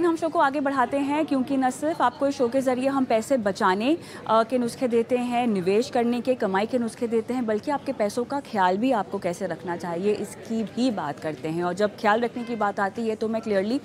लेकिन हम शो को आगे बढ़ाते हैं क्योंकि न सिर्फ आपको इस शो के ज़रिए हम पैसे बचाने के नुस्खे देते हैं निवेश करने के कमाई के नुस्खे देते हैं बल्कि आपके पैसों का ख्याल भी आपको कैसे रखना चाहिए इसकी भी बात करते हैं और जब ख्याल रखने की बात आती है तो मैं क्लियरली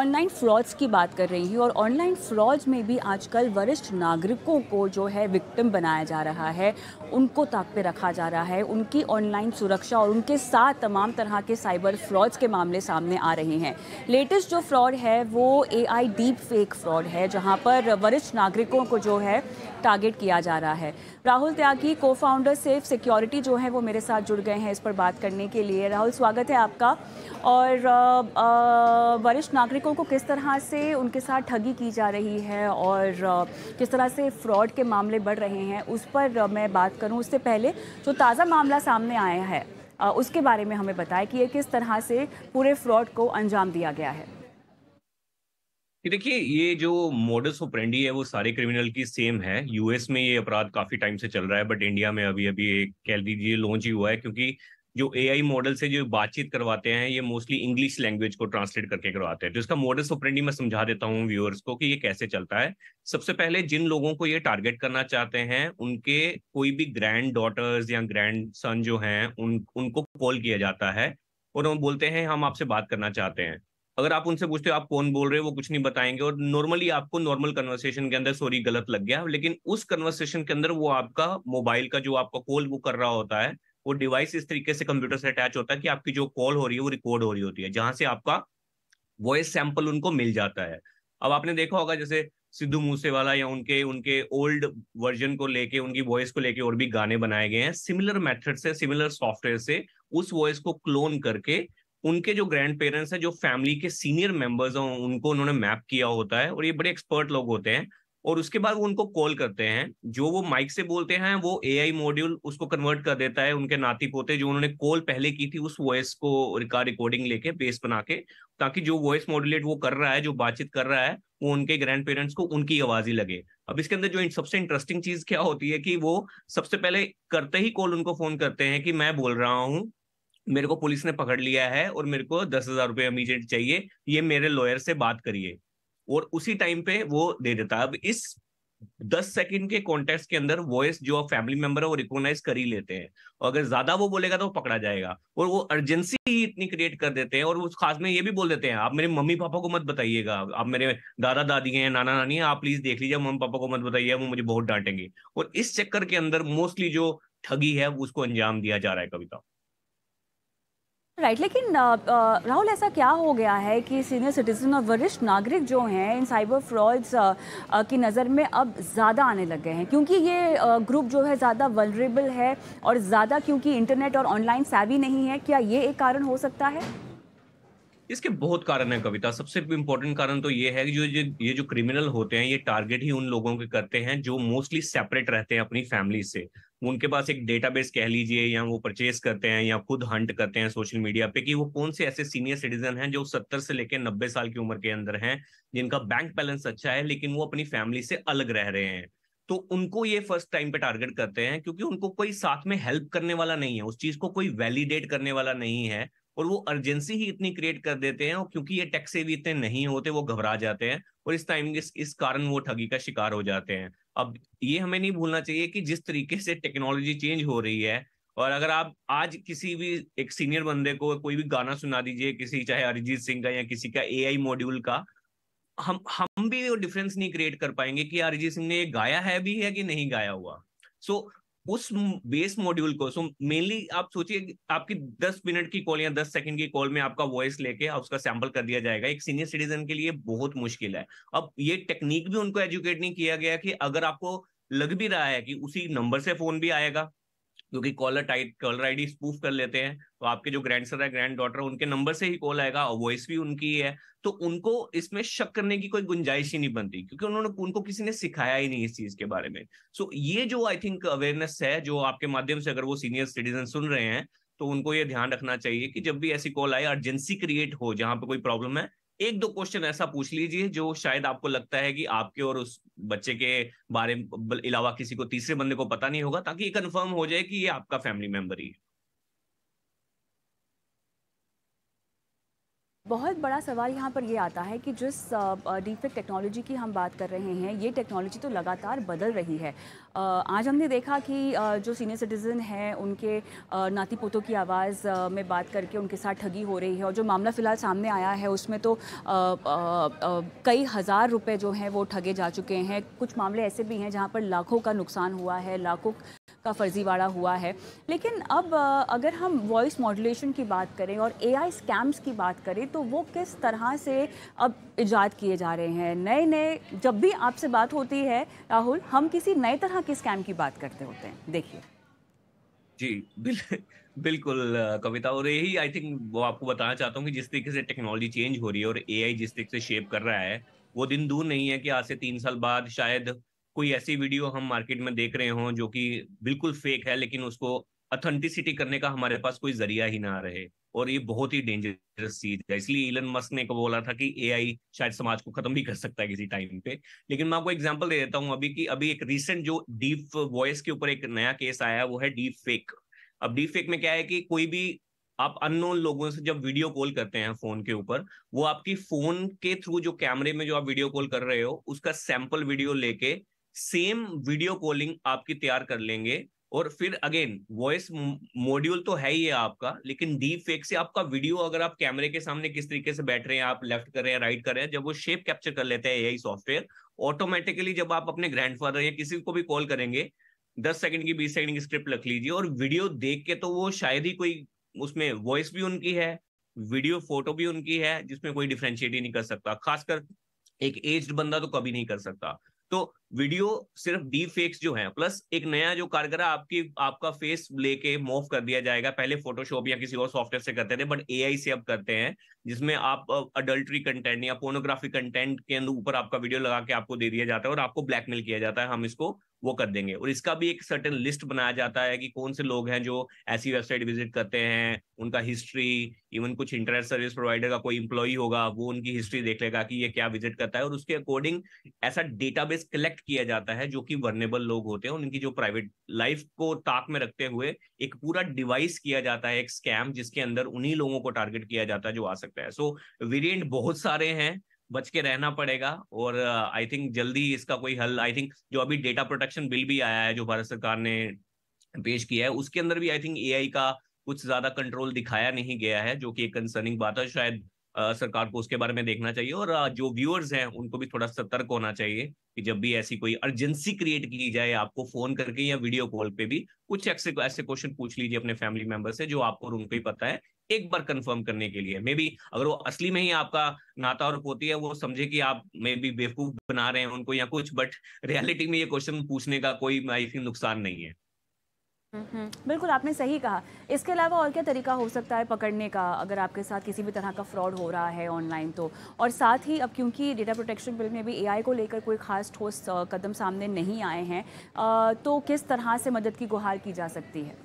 ऑनलाइन फ्रॉड्स की बात कर रही हूँ और ऑनलाइन फ्रॉड्स में भी आजकल वरिष्ठ नागरिकों को जो है विक्टिम बनाया जा रहा है उनको ताक पर रखा जा रहा है उनकी ऑनलाइन सुरक्षा और उनके साथ तमाम तरह के साइबर फ्रॉड्स के मामले सामने आ रहे हैं लेटेस्ट जो फ्रॉड है वो A I deep fake fraud है जहां पर वरिष्ठ नागरिकों को जो है टारगेट किया जा रहा है राहुल त्यागी को फाउंडर सेफ सिक्योरिटी जो है वो मेरे साथ जुड़ गए हैं इस पर बात करने के लिए राहुल स्वागत है आपका और वरिष्ठ नागरिकों को किस तरह से उनके साथ ठगी की जा रही है और किस तरह से फ्रॉड के मामले बढ़ रहे हैं उस पर मैं बात करूं उससे पहले जो ताज़ा मामला सामने आया है उसके बारे में हमें बताएं कि ये किस तरह से पूरे फ्रॉड को अंजाम दिया गया है कि देखिए ये जो मोडस ऑपरेंडी है वो सारे क्रिमिनल की सेम है यूएस में ये अपराध काफी टाइम से चल रहा है बट इंडिया में अभी अभी एक कह दीजिए लॉन्च ही हुआ है क्योंकि जो आई मॉडल से जो बातचीत करवाते हैं ये मोस्टली इंग्लिश लैंग्वेज को ट्रांसलेट करके करवाते हैं तो इसका मोडस ऑपरेंडी मैं समझा देता हूँ व्यूअर्स को कि ये कैसे चलता है सबसे पहले जिन लोगों को ये टारगेट करना चाहते हैं उनके कोई भी ग्रैंड डॉटर्स या ग्रैंड सन जो हैं उन उनको कॉल किया जाता है और वो बोलते हैं हम आपसे बात करना चाहते हैं अगर आप उनसे पूछते हो आप कौन बोल रहे हो वो कुछ नहीं बताएंगे और नॉर्मली आपको नॉर्मल कन्वर्सेशन के अंदर सॉरी गलत लग गया लेकिन उस कन्वर्सेशन के अंदर वो आपका मोबाइल का जो आपका कॉल वो कर रहा होता है वो डिवाइस इस तरीके से कंप्यूटर से अटैच होता है कि आपकी जो कॉल हो रही है वो रिकॉर्ड हो रही होती है जहां से आपका वॉइस सैंपल उनको मिल जाता है अब आपने देखा होगा जैसे सिद्धू मूसेवाला या उनके उनके ओल्ड वर्जन को लेके उनकी वॉइस को लेके और भी गाने बनाए गए हैं सिमिलर मेथड से सिमिलर सॉफ्टवेयर से उस वॉइस को क्लोन करके उनके जो ग्रैंड पेरेंट्स हैं जो फैमिली के सीनियर मेंबर्स हैं उनको उन्होंने मैप किया होता है और ये बड़े एक्सपर्ट लोग होते हैं और उसके बाद वो उनको कॉल करते हैं जो वो माइक से बोलते हैं वो एआई मॉड्यूल उसको कन्वर्ट कर देता है उनके नाती पोते जो उन्होंने कॉल पहले की थी उस वॉइस को रिकॉर्डिंग लेके बेस बना के ताकि जो वॉइस मॉड्यूलेट वो कर रहा है जो बातचीत कर रहा है वो उनके ग्रैंड पेरेंट्स को उनकी आवाज ही लगे अब इसके अंदर जो सबसे इंटरेस्टिंग चीज क्या होती है कि वो सबसे पहले करते ही कॉल उनको फोन करते हैं कि मैं बोल रहा हूँ मेरे को पुलिस ने पकड़ लिया है और मेरे को दस हजार रुपये इमीजिएट चाहिए ये मेरे लॉयर से बात करिए और उसी टाइम पे वो दे देता है अब इस दस सेकंड के कॉन्टेक्स्ट के अंदर वॉइस जो फैमिली मेंबर है वो रिकॉग्नाइज कर ही लेते हैं और अगर ज्यादा वो बोलेगा तो वो पकड़ा जाएगा और वो अर्जेंसी ही इतनी क्रिएट कर देते हैं और उस खास में ये भी बोल देते हैं आप मेरे मम्मी पापा को मत बताइएगा आप मेरे दादा दादी हैं नाना नानी हैं आप प्लीज देख लीजिए मम्मी पापा को मत बताइए वो मुझे बहुत डांटेंगे और इस चक्कर के अंदर मोस्टली जो ठगी है उसको अंजाम दिया जा रहा है कविता राइट right, लेकिन राहुल ऐसा क्या हो गया है कि सीनियर सिटीजन और वरिष्ठ नागरिक जो हैं इन साइबर फ्रॉड्स की नज़र में अब ज़्यादा आने लग गए हैं क्योंकि ये ग्रुप जो है ज़्यादा वलरेबल है और ज़्यादा क्योंकि इंटरनेट और ऑनलाइन सैवी नहीं है क्या ये एक कारण हो सकता है इसके बहुत कारण है कविता सबसे इम्पोर्टेंट कारण तो ये है कि जो ये जो क्रिमिनल होते हैं ये टारगेट ही उन लोगों के करते हैं जो मोस्टली सेपरेट रहते हैं अपनी फैमिली से उनके पास एक डेटाबेस कह लीजिए या वो परचेज करते हैं या खुद हंट करते हैं सोशल मीडिया पे कि वो कौन से ऐसे सीनियर सिटीजन हैं जो सत्तर से लेकर नब्बे साल की उम्र के अंदर हैं जिनका बैंक बैलेंस अच्छा है लेकिन वो अपनी फैमिली से अलग रह रहे हैं तो उनको ये फर्स्ट टाइम पे टारगेट करते हैं क्योंकि उनको कोई साथ में हेल्प करने वाला नहीं है उस चीज को कोई वैलिडेट करने वाला नहीं है और वो अर्जेंसी ही इतनी क्रिएट कर देते हैं और क्योंकि ये टैक्स से भी इतने नहीं होते वो घबरा जाते हैं और इस टाइम इस, इस कारण वो ठगी का शिकार हो जाते हैं अब ये हमें नहीं भूलना चाहिए कि जिस तरीके से टेक्नोलॉजी चेंज हो रही है और अगर आप आज किसी भी एक सीनियर बंदे को कोई भी गाना सुना दीजिए किसी चाहे अरिजीत सिंह का या किसी का एआई मॉड्यूल का हम हम भी वो डिफरेंस नहीं क्रिएट कर पाएंगे कि अरिजीत सिंह ने ये गाया है भी है कि नहीं गाया हुआ सो so, उस बेस मॉड्यूल को सो मेनली आप सोचिए आपकी दस मिनट की कॉल या दस सेकंड की कॉल में आपका वॉइस लेके उसका सैंपल कर दिया जाएगा एक सीनियर सिटीजन के लिए बहुत मुश्किल है अब ये टेक्निक भी उनको एजुकेट नहीं किया गया कि अगर आपको लग भी रहा है कि उसी नंबर से फोन भी आएगा क्योंकि caller tight caller ID spoof कर लेते हैं तो आपके जो ग्रैंड सर है ग्रैंड डॉटर उनके नंबर से ही कॉल आएगा और वॉइस भी उनकी है तो उनको इसमें शक करने की कोई गुंजाइश ही नहीं बनती क्योंकि उन्होंने उनको किसी ने सिखाया ही नहीं इस चीज के बारे में सो so, ये जो आई थिंक अवेयरनेस है जो आपके माध्यम से अगर वो सीनियर सिटीजन सुन रहे हैं तो उनको ये ध्यान रखना चाहिए कि जब भी ऐसी कॉल आए अर्जेंसी क्रिएट हो जहां पे कोई प्रॉब्लम है एक दो क्वेश्चन ऐसा पूछ लीजिए जो शायद आपको लगता है कि आपके और उस बच्चे के बारे अलावा किसी को तीसरे बंदे को पता नहीं होगा ताकि कंफर्म हो जाए कि ये आपका फैमिली मेंबर ही है बहुत बड़ा सवाल यहाँ पर ये आता है कि जिस डीफेक टेक्नोलॉजी की हम बात कर रहे हैं ये टेक्नोलॉजी तो लगातार बदल रही है आज हमने देखा कि जो सीनियर सिटीज़न हैं उनके नाती पोतों की आवाज़ में बात करके उनके साथ ठगी हो रही है और जो मामला फ़िलहाल सामने आया है उसमें तो कई हज़ार रुपये जो हैं वो ठगे जा चुके हैं कुछ मामले ऐसे भी हैं जहाँ पर लाखों का नुकसान हुआ है लाखों का फर्जीवाड़ा हुआ है लेकिन अब अगर हम वॉइस मॉड्यूलेशन की बात करें और ए स्कैम्स की बात करें तो वो किस तरह से अब ईजाद किए जा रहे हैं नए नए जब भी आपसे बात होती है राहुल हम किसी नए तरह के स्कैम की बात करते होते हैं देखिए जी बिल, बिल्कुल कविता और यही आई थिंक वो आपको बताना चाहता हूँ कि जिस तरीके से टेक्नोलॉजी चेंज हो रही है और एआई जिस तरीके से शेप कर रहा है वो दिन दूर नहीं है कि आज से तीन साल बाद शायद कोई ऐसी वीडियो हम मार्केट में देख रहे हों जो कि बिल्कुल फेक है लेकिन उसको अथेंटिसिटी करने का हमारे पास कोई जरिया ही ना रहे और ये बहुत ही डेंजरस चीज है इसलिए इलन मस्क ने बोला था कि एआई शायद समाज को खत्म भी कर सकता है किसी टाइम पे लेकिन मैं आपको एग्जांपल दे देता हूँ अभी की अभी एक रिसेंट जो डीप वॉइस के ऊपर एक नया केस आया वो है डीप फेक अब डीप फेक में क्या है कि कोई भी आप अननोन लोगों से जब वीडियो कॉल करते हैं फोन के ऊपर वो आपकी फोन के थ्रू जो कैमरे में जो आप वीडियो कॉल कर रहे हो उसका सैंपल वीडियो लेके सेम वीडियो कॉलिंग आपकी तैयार कर लेंगे और फिर अगेन वॉइस मॉड्यूल तो है ही है आपका लेकिन डीप फेक से आपका वीडियो अगर आप कैमरे के सामने किस तरीके से बैठ रहे हैं आप लेफ्ट कर रहे हैं राइट कर रहे हैं जब वो शेप कैप्चर कर लेते हैं यही सॉफ्टवेयर ऑटोमेटिकली जब आप अपने ग्रैंडफादर या किसी को भी कॉल करेंगे दस सेकंड की बीस सेकंड की स्क्रिप्ट रख लीजिए और वीडियो देख के तो वो शायद ही कोई उसमें वॉइस भी उनकी है वीडियो फोटो भी उनकी है जिसमें कोई डिफ्रेंशिएट ही नहीं कर सकता खासकर एक एज्ड बंदा तो कभी नहीं कर सकता तो वीडियो सिर्फ डी फेक्स जो है प्लस एक नया जो कारगर आपकी आपका फेस लेके मूव कर दिया जाएगा पहले फोटोशॉप या किसी और सॉफ्टवेयर से करते थे बट एआई से अब करते हैं जिसमें आप अडल्ट्री कंटेंट या पोर्नोग्राफी कंटेंट के अंदर ऊपर आपका वीडियो लगा के आपको दे दिया जाता है और आपको ब्लैकमेल किया जाता है हम इसको वो कर देंगे और इसका भी एक सर्टेन लिस्ट बनाया जाता है कि कौन से लोग हैं जो ऐसी वेबसाइट विजिट करते हैं उनका हिस्ट्री इवन कुछ इंटरनेट सर्विस प्रोवाइडर का कोई इंप्लॉई होगा वो उनकी हिस्ट्री देख लेगा कि ये क्या विजिट करता है और उसके अकॉर्डिंग ऐसा डेटाबेस कलेक्ट किया जाता है जो कि वर्नेबल लोग होते हैं उनकी जो प्राइवेट लाइफ को ताक में रखते हुए एक पूरा डिवाइस किया जाता है एक स्कैम जिसके अंदर उन्हीं लोगों को टारगेट किया जाता है जो आ सकता है सो so, वेरिएंट बहुत सारे हैं बच के रहना पड़ेगा और आई uh, थिंक जल्दी इसका कोई हल आई थिंक जो अभी डेटा प्रोटेक्शन बिल भी आया है जो भारत सरकार ने पेश किया है उसके अंदर भी आई थिंक एआई का कुछ ज्यादा कंट्रोल दिखाया नहीं गया है जो कि एक कंसर्निंग बात है शायद सरकार को उसके बारे में देखना चाहिए और जो व्यूअर्स हैं उनको भी थोड़ा सतर्क होना चाहिए कि जब भी ऐसी कोई अर्जेंसी क्रिएट की जाए आपको फोन करके या वीडियो कॉल पे भी कुछ ऐसे ऐसे क्वेश्चन पूछ लीजिए अपने फैमिली मेंबर से जो आपको और उनको ही पता है एक बार कंफर्म करने के लिए मे बी अगर वो असली में ही आपका नाता और पोती है वो समझे कि आप मे बी बेवकूफ बना रहे हैं उनको या कुछ बट रियलिटी में ये क्वेश्चन पूछने का कोई आई थिंक नुकसान नहीं है बिल्कुल आपने सही कहा इसके अलावा और क्या तरीका हो सकता है पकड़ने का अगर आपके साथ किसी भी तरह का फ्रॉड हो रहा है ऑनलाइन तो और साथ ही अब क्योंकि डेटा प्रोटेक्शन बिल में भी एआई को लेकर कोई खास ठोस कदम सामने नहीं आए हैं तो किस तरह से मदद की गुहार की जा सकती है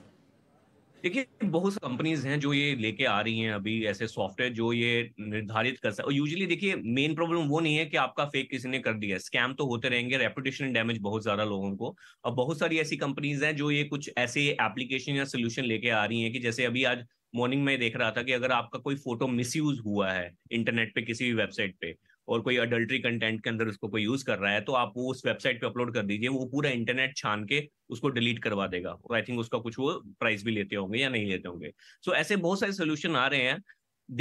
देखिए बहुत कंपनीज हैं जो ये लेके आ रही हैं अभी ऐसे सॉफ्टवेयर जो ये निर्धारित कर सकते यूजुअली यूजली देखिए मेन प्रॉब्लम वो नहीं है कि आपका फेक किसी ने कर दिया स्कैम तो होते रहेंगे रेपुटेशन डैमेज बहुत ज्यादा लोगों को और बहुत सारी ऐसी कंपनीज हैं जो ये कुछ ऐसे एप्लीकेशन या सोल्यूशन लेके आ रही है कि जैसे अभी आज मॉर्निंग में देख रहा था कि अगर आपका कोई फोटो मिस हुआ है इंटरनेट पे किसी भी वेबसाइट पे और कोई अडल्ट्री कंटेंट के अंदर उसको कोई यूज कर रहा है तो आप वो उस वेबसाइट पे अपलोड कर दीजिए वो पूरा इंटरनेट छान के उसको डिलीट करवा देगा और आई थिंक उसका कुछ वो प्राइस भी लेते होंगे या नहीं लेते होंगे सो so, ऐसे बहुत सारे सोल्यूशन आ रहे हैं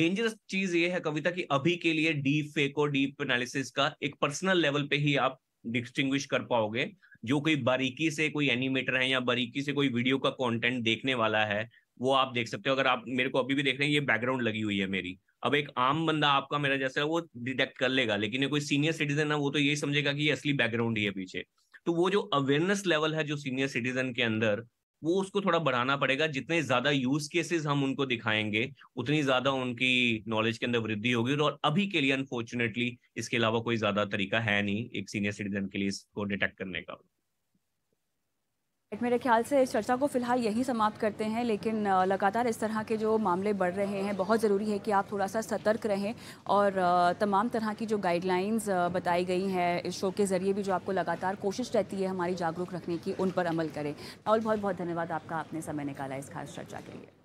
डेंजरस चीज ये है कविता की अभी के लिए डीप फेक और डीप एनालिसिस का एक पर्सनल लेवल पे ही आप डिस्टिंग कर पाओगे जो कोई बारीकी से कोई एनिमेटर है या बारीकी से कोई वीडियो का कंटेंट देखने वाला है वो आप देख सकते हो अगर आप मेरे को अभी भी देख रहे हैं ये बैकग्राउंड लगी हुई है मेरी अब एक आम बंदा आपका मेरा जैसा वो डिटेक्ट कर लेगा लेकिन कोई सीनियर सिटीजन है वो तो यही समझेगा कि ये असली बैकग्राउंड ही है पीछे तो वो जो अवेयरनेस लेवल है जो सीनियर सिटीजन के अंदर वो उसको थोड़ा बढ़ाना पड़ेगा जितने ज्यादा यूज केसेस हम उनको दिखाएंगे उतनी ज्यादा उनकी नॉलेज के अंदर वृद्धि होगी और अभी के लिए अनफॉर्चुनेटली इसके अलावा कोई ज्यादा तरीका है नहीं एक सीनियर सिटीजन के लिए इसको डिटेक्ट करने का मेरे ख्याल से इस चर्चा को फिलहाल यहीं समाप्त करते हैं लेकिन लगातार इस तरह के जो मामले बढ़ रहे हैं बहुत ज़रूरी है कि आप थोड़ा सा सतर्क रहें और तमाम तरह की जो गाइडलाइंस बताई गई हैं इस शो के ज़रिए भी जो आपको लगातार कोशिश रहती है हमारी जागरूक रखने की उन पर अमल करें और बहुत बहुत धन्यवाद आपका आपने समय निकाला इस खास चर्चा के लिए